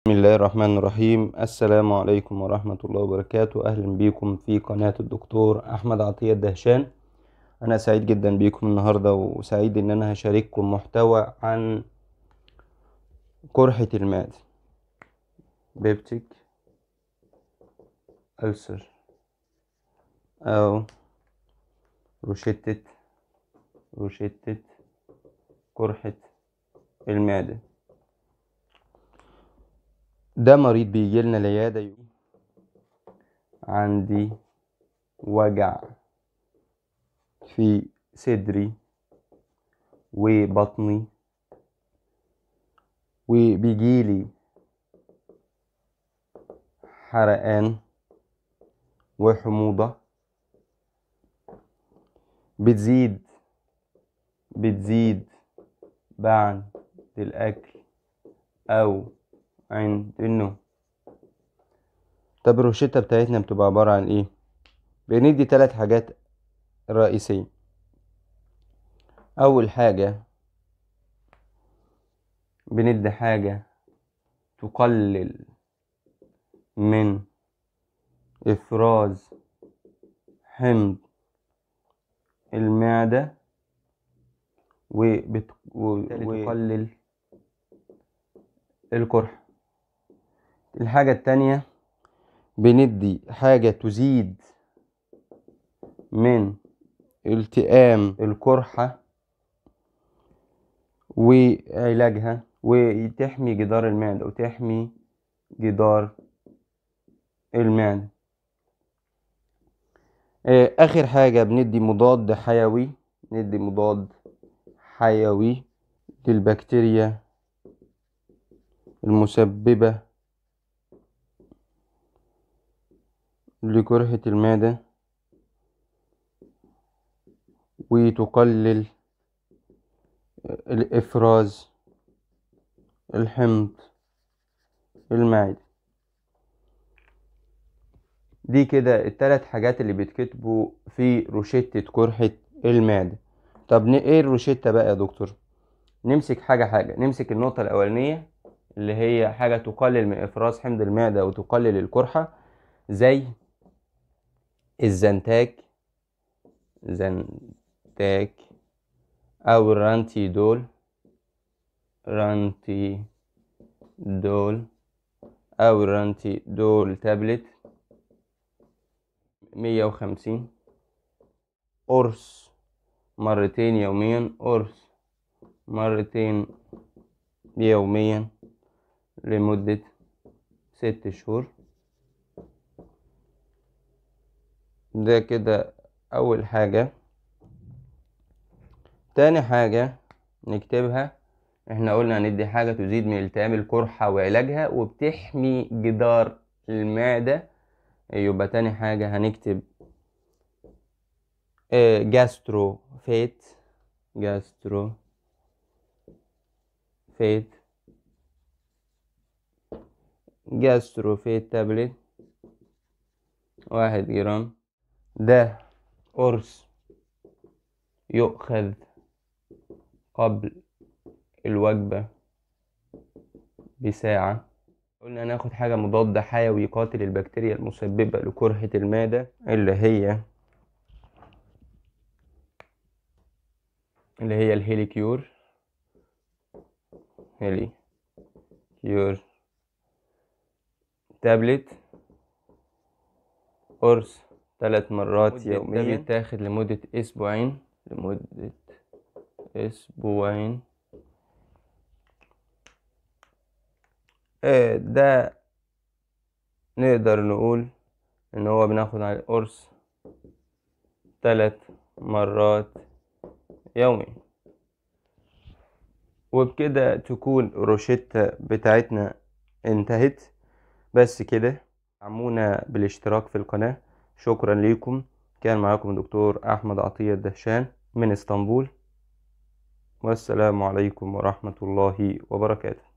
بسم الله الرحمن الرحيم السلام عليكم ورحمة الله وبركاته أهلا بيكم في قناة الدكتور أحمد عطية الدهشان أنا سعيد جدا بيكم النهاردة وسعيد إن أنا هشارككم محتوى عن قرحة المعدة بيبتيك ألسر أو روشتة روشتة قرحة المعدة ده مريض بيجي لنا العيادة يقول عندي وجع في صدري وبطني وبيجيلي حرقان وحموضة بتزيد بتزيد بعد الأكل أو عند انه طب الروشتة بتاعتنا بتبقى عبارة عن ايه بندي تلات حاجات رئيسية اول حاجة بندي حاجة تقلل من افراز حمض المعدة وبتقلل القرح إيه؟ الحاجة التانية بندي حاجة تزيد من التئام القرحة وعلاجها وتحمي جدار المعدة وتحمي جدار المعدة آه، آخر حاجة بندي مضاد حيوي ندي مضاد حيوي للبكتيريا المسببة لجرحة المعدة وتقلل الإفراز الحمض المعدي دي كده التلات حاجات اللي بيتكتبوا في روشتة جرحة المعدة طب ايه الروشتة بقى يا دكتور نمسك حاجة حاجة نمسك النقطة الأولانية اللي هي حاجة تقلل من إفراز حمض المعدة وتقلل القرحة زي الزنتاك زنتاك أو رانتي دول أو دول تابلت مية وخمسين قرص مرتين يوميا قرص مرتين يوميا لمدة ست شهور ده كده أول حاجة تاني حاجة نكتبها احنا قلنا هندي حاجة تزيد من التهاب القرحة وعلاجها وبتحمي جدار المعدة يبقى تاني حاجة هنكتب جاستروفيت جاسترو فيت جاستروفيت تابلت واحد جرام ده قرص يؤخذ قبل الوجبة بساعة قلنا هناخد حاجة مضادة حيوي يقاتل البكتيريا المسببة لكرهة المادة اللي هي اللي هي الهيليكيور هيلي كيور تابلت قرص ثلاث مرات يوميا ده بيتاخد لمدة أسبوعين لمدة أسبوعين آه، ده نقدر نقول إن هو بناخد على القرص ثلاث مرات يوميا وبكده تكون روشتة بتاعتنا انتهت بس كده دعمونا بالاشتراك في القناة شكرا ليكم كان معاكم الدكتور أحمد عطية الدهشان من اسطنبول والسلام عليكم ورحمة الله وبركاته